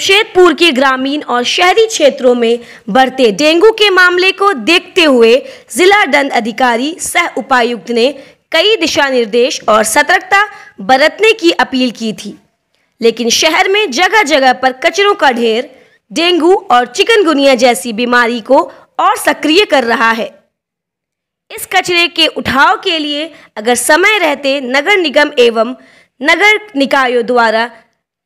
शेतपुर के ग्रामीण और शहरी क्षेत्रों में बढ़ते डेंगू के मामले को देखते हुए जिला दंड अधिकारी सह उपायुक्त ने कई दिशा निर्देश और सतर्कता बरतने की अपील की थी लेकिन शहर में जगह जगह पर कचरों का ढेर डेंगू और चिकनगुनिया जैसी बीमारी को और सक्रिय कर रहा है इस कचरे के उठाव के लिए अगर समय रहते नगर निगम एवं नगर निकायों द्वारा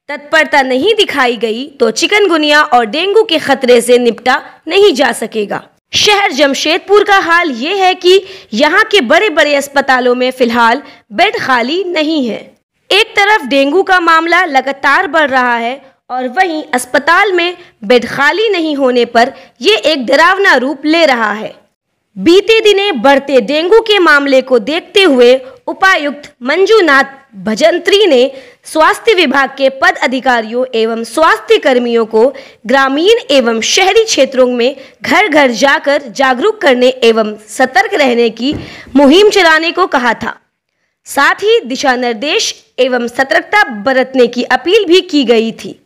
तत्परता नहीं दिखाई गई तो चिकनगुनिया और डेंगू के खतरे से निपटा नहीं जा सकेगा शहर जमशेदपुर का हाल ये है कि यहाँ के बड़े बड़े अस्पतालों में फिलहाल बेड खाली नहीं है एक तरफ डेंगू का मामला लगातार बढ़ रहा है और वहीं अस्पताल में बेड खाली नहीं होने पर ये एक डरावना रूप ले रहा है बीते दिने बढ़ते डेंगू के मामले को देखते हुए उपायुक्त मंजूनाथ भजंत्री ने स्वास्थ्य विभाग के पद अधिकारियों एवं स्वास्थ्य कर्मियों को ग्रामीण एवं शहरी क्षेत्रों में घर घर जाकर जागरूक करने एवं सतर्क रहने की मुहिम चलाने को कहा था साथ ही दिशा निर्देश एवं सतर्कता बरतने की अपील भी की गई थी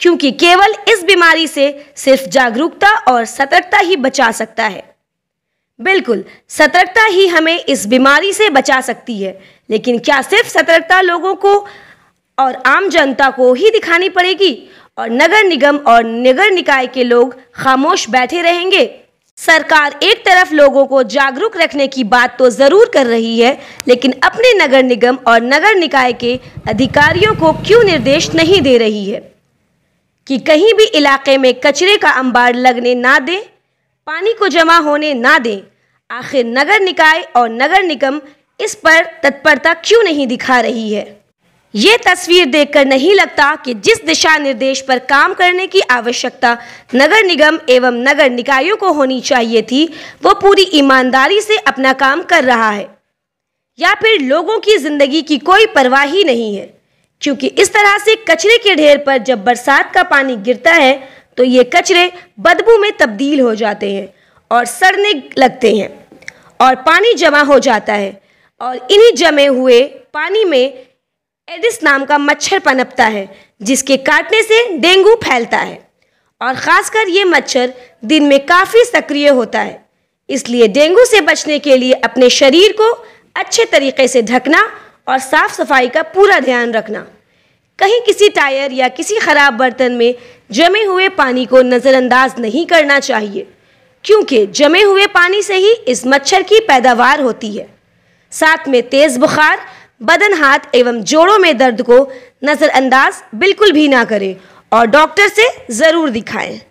क्योंकि केवल इस बीमारी से सिर्फ जागरूकता और सतर्कता ही बचा सकता है बिल्कुल सतर्कता ही हमें इस बीमारी से बचा सकती है लेकिन क्या सिर्फ सतर्कता लोगों को और आम जनता को ही दिखानी पड़ेगी और नगर निगम और नगर निकाय के लोग खामोश बैठे रहेंगे सरकार एक तरफ लोगों को जागरूक रखने की बात तो ज़रूर कर रही है लेकिन अपने नगर निगम और नगर निकाय के अधिकारियों को क्यों निर्देश नहीं दे रही है कि कहीं भी इलाके में कचरे का अंबार लगने ना दें पानी को जमा होने ना दें आखिर नगर निकाय और नगर निगम इस पर तत्परता क्यों नहीं दिखा रही है ये तस्वीर देखकर नहीं लगता कि जिस दिशा निर्देश पर काम करने की आवश्यकता नगर निगम एवं नगर निकायों को होनी चाहिए थी वो पूरी ईमानदारी से अपना काम कर रहा है या फिर लोगों की ज़िंदगी की कोई परवाह ही नहीं है क्योंकि इस तरह से कचरे के ढेर पर जब बरसात का पानी गिरता है तो ये कचरे बदबू में तब्दील हो जाते हैं और सड़ने लगते हैं और पानी जमा हो जाता है और इन्हीं जमे हुए पानी में एडिस नाम का मच्छर पनपता है जिसके काटने से डेंगू फैलता है और ख़ासकर ये मच्छर दिन में काफ़ी सक्रिय होता है इसलिए डेंगू से बचने के लिए अपने शरीर को अच्छे तरीके से ढकना और साफ़ सफाई का पूरा ध्यान रखना कहीं किसी टायर या किसी ख़राब बर्तन में जमे हुए पानी को नज़रअंदाज नहीं करना चाहिए क्योंकि जमे हुए पानी से ही इस मच्छर की पैदावार होती है साथ में तेज़ बुखार बदन हाथ एवं जोड़ों में दर्द को नज़रअंदाज बिल्कुल भी ना करें और डॉक्टर से ज़रूर दिखाएं